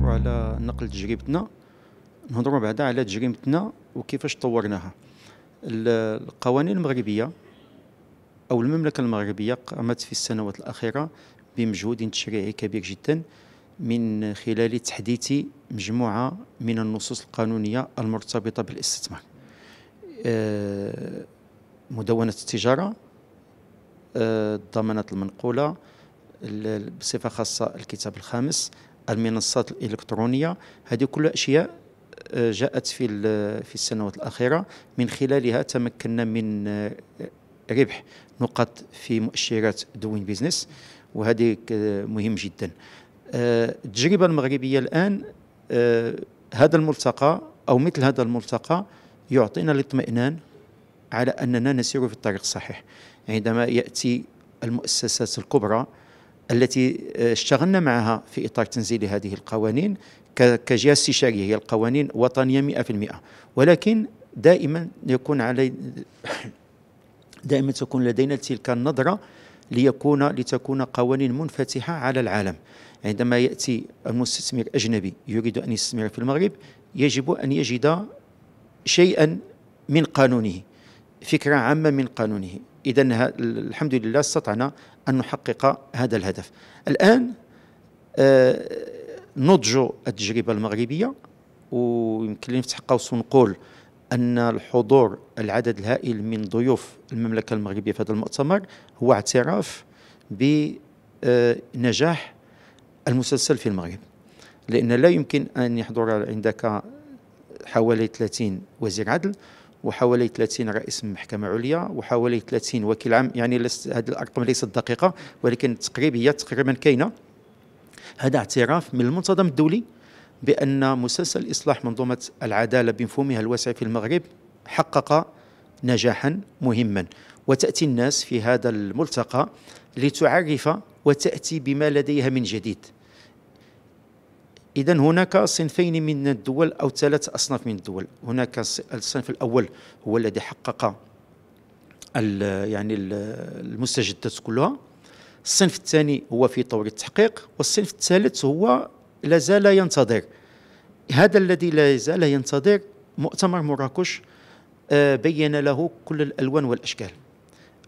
نهضروا على نقل تجربتنا نهضروا بعدا على تجربتنا وكيفاش طورناها القوانين المغربيه او المملكه المغربيه قامت في السنوات الاخيره بمجهود تشريعي كبير جدا من خلال تحديث مجموعه من النصوص القانونيه المرتبطه بالاستثمار آه، مدونه التجاره آه، الضمانات المنقوله بصفه خاصه الكتاب الخامس المنصات الالكترونيه هذه كل اشياء آه، جاءت في في السنوات الاخيره من خلالها تمكنا من آه، ربح نقط في مؤشرات دوين بيزنس وهذه مهم جدا آه، التجربه المغربيه الان هذا الملتقى او مثل هذا الملتقى يعطينا الاطمئنان على اننا نسير في الطريق الصحيح عندما ياتي المؤسسات الكبرى التي آه، اشتغلنا معها في إطار تنزيل هذه القوانين كجهة استشارية هي القوانين وطنية 100% ولكن دائما يكون علي دائما تكون لدينا تلك النظرة ليكون لتكون قوانين منفتحة على العالم عندما يأتي المستثمر أجنبي يريد أن يستثمر في المغرب يجب أن يجد شيئا من قانونه فكرة عامة من قانونه إذا الحمد لله استطعنا أن نحقق هذا الهدف الآن آه، نضج التجربة المغربية ويمكن لي نتحقق ونقول أن الحضور العدد الهائل من ضيوف المملكة المغربية في هذا المؤتمر هو اعتراف بنجاح آه، المسلسل في المغرب لأن لا يمكن أن يحضر عندك حوالي 30 وزير عدل وحوالي 30 رئيس محكمة عليا وحوالي 30 وكيل عام يعني هذه الأرقام ليست دقيقة ولكن تقريب هي تقريبا كاينة هذا اعتراف من المنتظم الدولي بأن مسلسل إصلاح منظومة العدالة بمفهومها الواسع في المغرب حقق نجاحا مهما وتأتي الناس في هذا الملتقى لتعرف وتأتي بما لديها من جديد إذا هناك صنفين من الدول أو ثلاث أصناف من الدول هناك الصنف الأول هو الذي حقق ال يعني المستجدات كلها الصنف الثاني هو في طور التحقيق والصنف الثالث هو لا زال ينتظر هذا الذي لا زال ينتظر مؤتمر مراكش آه، بين له كل الألوان والأشكال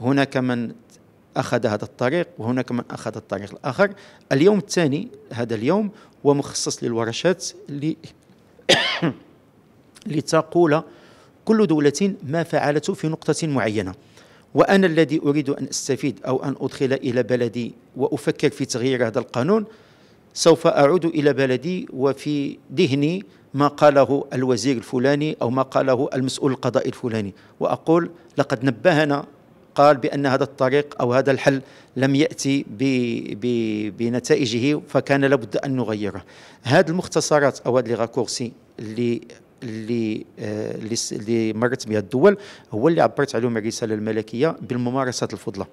هناك من اخذ هذا الطريق وهناك من اخذ الطريق الاخر اليوم الثاني هذا اليوم هو مخصص للورشات اللي لتقول كل دولة ما فعلته في نقطة معينة وأنا الذي أريد أن أستفيد أو أن أدخل إلى بلدي وأفكر في تغيير هذا القانون سوف أعود إلى بلدي وفي ذهني ما قاله الوزير الفلاني أو ما قاله المسؤول القضائي الفلاني وأقول لقد نبهنا قال بأن هذا الطريق أو هذا الحل لم يأتي بنتائجه فكان لابد أن نغيره هذه المختصرات أو هذا لغاكورسي اللي اللي آه اللي مرت بها الدول هو اللي عبرت عليهم الرساله الملكيه بالممارسات الفضلى.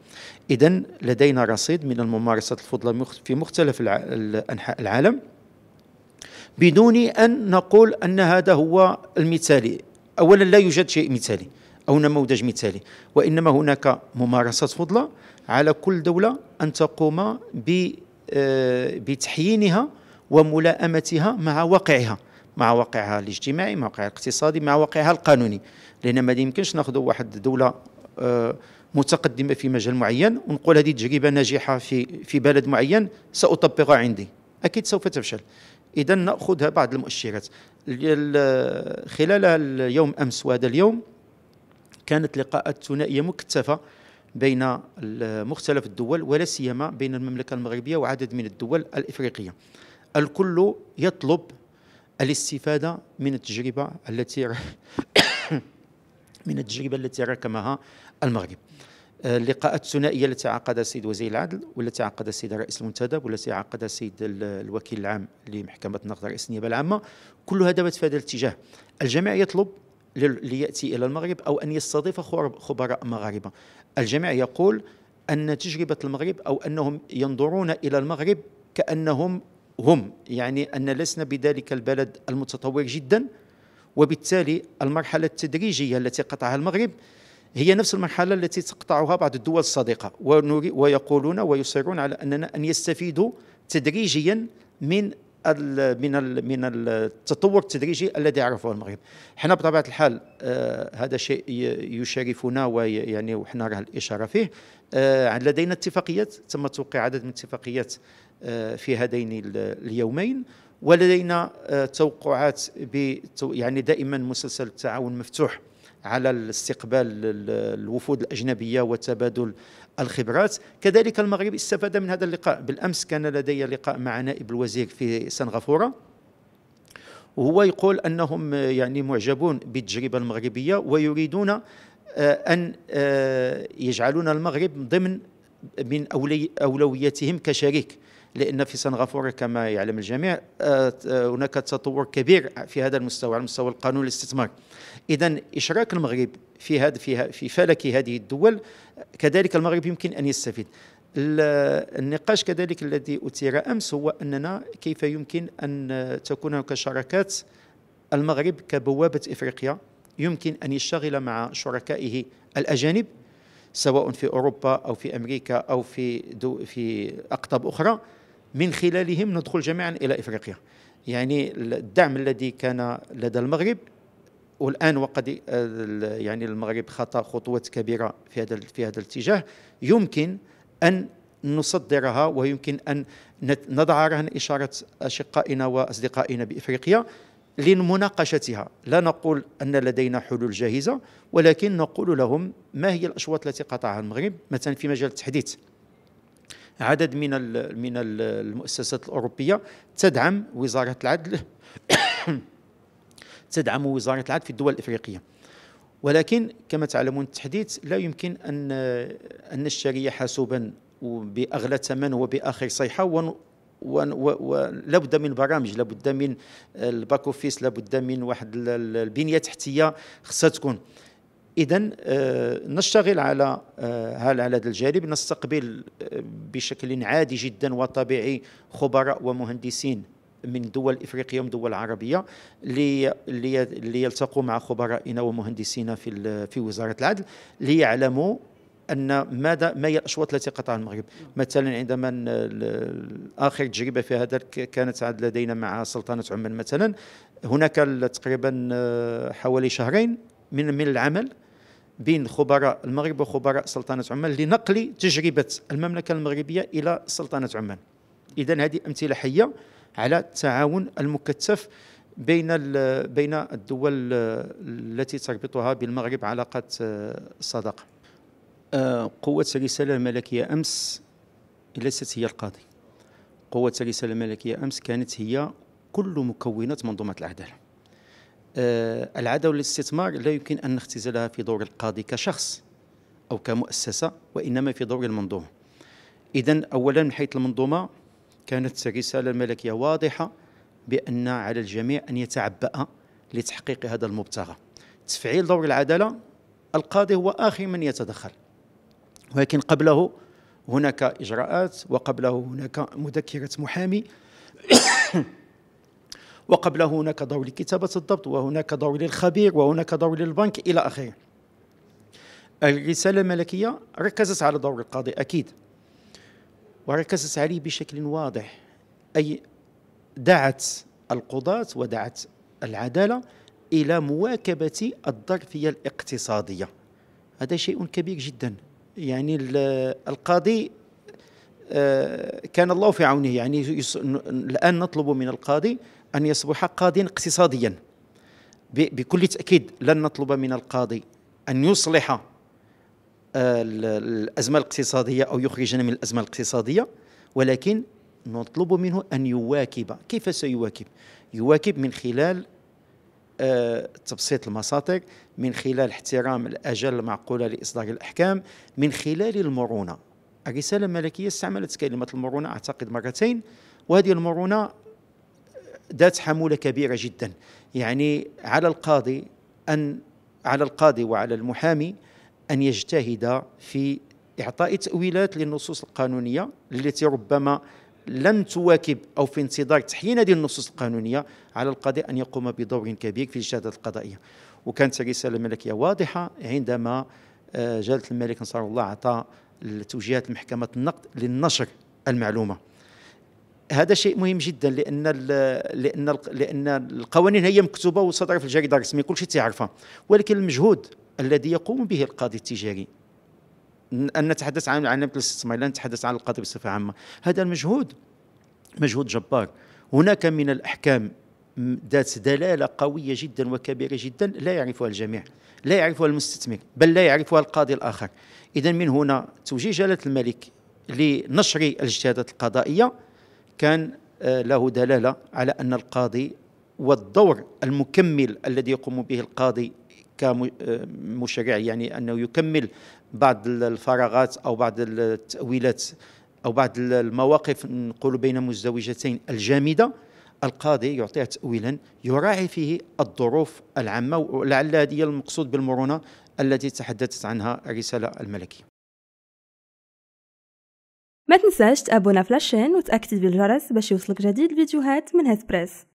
اذا لدينا رصيد من الممارسات الفضلى في مختلف انحاء العالم بدون ان نقول ان هذا هو المثالي، اولا لا يوجد شيء مثالي. أو نموذج مثالي وإنما هناك ممارسات فضلة على كل دولة أن تقوم آه، بتحيينها وملائمتها مع واقعها مع واقعها الاجتماعي مع واقعها الاقتصادي مع واقعها القانوني لأن ما يمكنش ناخذوا واحد دولة آه، متقدمة في مجال معين ونقول هذه تجربة ناجحة في في بلد معين سأطبقها عندي أكيد سوف تفشل إذا نأخذها بعض المؤشرات خلال اليوم أمس وهذا اليوم كانت لقاءات ثنائية مكثفة بين مختلف الدول ولا سيما بين المملكة المغربية وعدد من الدول الإفريقية الكل يطلب الاستفادة من التجربة التي من التجربة التي ركمها المغرب اللقاءات الثنائيه التي عقدها السيد وزير العدل والتي عقدها السيد الرئيس المنتدب والتي عقدها السيد الوكيل العام لمحكمه النقد رئيس النيابه العامه هذا ذهبت في هذا الاتجاه الجميع يطلب ليأتي إلى المغرب أو أن يستضيف خبراء مغاربة الجميع يقول أن تجربة المغرب أو أنهم ينظرون إلى المغرب كأنهم هم يعني أن لسنا بذلك البلد المتطور جدا وبالتالي المرحلة التدريجية التي قطعها المغرب هي نفس المرحلة التي تقطعها بعض الدول الصديقة ويقولون ويصرون على أننا أن يستفيدوا تدريجيا من من من التطور التدريجي الذي عرفه المغرب حنا بطبيعه الحال آه، هذا شيء يشرفنا ويعني وحنا راه الاشاره فيه آه، لدينا اتفاقيات تم توقيع عدد من الاتفاقيات آه، في هذين اليومين ولدينا توقعات يعني دائما مسلسل التعاون مفتوح على الاستقبال الوفود الاجنبيه وتبادل الخبرات كذلك المغرب استفاد من هذا اللقاء بالأمس كان لدي لقاء مع نائب الوزير في سنغافورة وهو يقول أنهم يعني معجبون بالتجربة المغربية ويريدون آه، أن آه، يجعلون المغرب ضمن من أولوياتهم كشريك لأن في سنغافورة كما يعلم الجميع آه، آه، هناك تطور كبير في هذا المستوى على مستوى القانون الاستثمار إذا إشراك المغرب في هذا في في فلك هذه الدول كذلك المغرب يمكن أن يستفيد النقاش كذلك الذي أثير أمس هو أننا كيف يمكن أن تكون هناك شراكات المغرب كبوابة إفريقيا يمكن أن يشتغل مع شركائه الأجانب سواء في أوروبا أو في أمريكا أو في, دو في أقطاب أخرى من خلالهم ندخل جميعا إلى إفريقيا يعني الدعم الذي كان لدى المغرب والان وقد آه، يعني المغرب خطا خطوات كبيره في هذا في هذا الاتجاه يمكن ان نصدرها ويمكن ان نضع رهن اشاره اشقائنا واصدقائنا بافريقيا لمناقشتها لا نقول ان لدينا حلول جاهزه ولكن نقول لهم ما هي الاشواط التي قطعها المغرب مثلا في مجال التحديث عدد من من المؤسسات الاوروبيه تدعم وزاره العدل تدعم وزاره العدل في الدول الافريقيه ولكن كما تعلمون التحديث لا يمكن ان ان نشتري حاسوبا باغلى ثمن وباخر صيحه ولابد من برامج لابد من الباك اوفيس لابد من واحد البنيه تحتيه خصها تكون اذا آه، نشتغل على آه، على هذا الجانب نستقبل آه، بشكل عادي جدا وطبيعي خبراء ومهندسين من دول افريقيا ومن دول عربيه ليلتقوا مع خبرائنا ومهندسينا في في وزاره العدل ليعلموا ان ماذا ما هي الاشواط التي قطعها المغرب مثلا عندما اخر تجربه في هذا كانت عاد لدينا مع سلطنه عمان مثلا هناك تقريبا حوالي شهرين من من العمل بين خبراء المغرب وخبراء سلطنه عمان لنقل تجربه المملكه المغربيه الى سلطنه عمان اذا هذه امثله حيه على التعاون المكثف بين بين الدول التي تربطها بالمغرب علاقه الصداقه آه، قوه الرساله الملكيه امس ليست هي القاضي قوه الرساله الملكيه امس كانت هي كل مكونات منظومه العداله آه، العدو والاستثمار لا يمكن أن نختزلها في دور القاضي كشخص أو كمؤسسة وإنما في دور المنظومة إذا أولا من حيث المنظومة كانت الرسالة الملكية واضحة بأن على الجميع أن يتعبأ لتحقيق هذا المبتغى تفعيل دور العدالة القاضي هو آخر من يتدخل ولكن قبله هناك إجراءات وقبله هناك مذكرة محامي وقبله هناك دور لكتابة الضبط وهناك دور للخبير وهناك دور للبنك إلى آخره الرسالة الملكية ركزت على دور القاضي أكيد وركزت عليه بشكل واضح أي دعت القضاة ودعت العدالة إلى مواكبة الظرفية الاقتصادية هذا شيء كبير جدا يعني القاضي آه، كان الله في عونه يعني الآن نطلب من القاضي أن يصبح قاضيا اقتصاديا بكل تأكيد لن نطلب من القاضي أن يصلح آه، الأزمة الاقتصادية أو يخرجنا من الأزمة الاقتصادية ولكن نطلب منه أن يواكب كيف سيواكب؟ يواكب من خلال آه، تبسيط المساطر من خلال احترام الأجل المعقولة لإصدار الأحكام من خلال المرونة الرسالة الملكية استعملت كلمة المرونة أعتقد مرتين وهذه المرونة ذات حمولة كبيرة جدا يعني على القاضي أن على القاضي وعلى المحامي أن يجتهد في إعطاء تأويلات للنصوص القانونية التي ربما لم تواكب أو في انتظار تحيين هذه النصوص القانونية على القاضي أن يقوم بدور كبير في الاجتهادات القضائية وكانت الرساله الملكيه واضحة عندما آه، جلالة الملك نصر الله أعطى توجيهات محكمة النقد للنشر المعلومة هذا شيء مهم جدا لان لان لان القوانين هي مكتوبه وصدر في الجريده الرسميه كل شيء تيعرفها ولكن المجهود الذي يقوم به القاضي التجاري ان نتحدث عن عن الاستثمار لا نتحدث عن القاضي بصفه عامه هذا المجهود مجهود جبار هناك من الاحكام ذات دلاله قويه جدا وكبيره جدا لا يعرفها الجميع لا يعرفها المستثمر بل لا يعرفها القاضي الاخر اذا من هنا توجيه جلاله الملك لنشر الاجتهادات القضائيه كان آه، له دلاله على ان القاضي والدور المكمل الذي يقوم به القاضي كمشرع يعني انه يكمل بعض الفراغات او بعض التاويلات او بعض المواقف نقول بين مزدوجتين الجامده القاضي يعطيها تاويلا يراعي فيه الظروف العامه ولعل هذه المقصود بالمرونه التي تحدثت عنها الرساله الملكيه ما تنساش تابونا فلاشين وتأكتيفي الجرس باش يوصلك جديد الفيديوهات من هاد بريس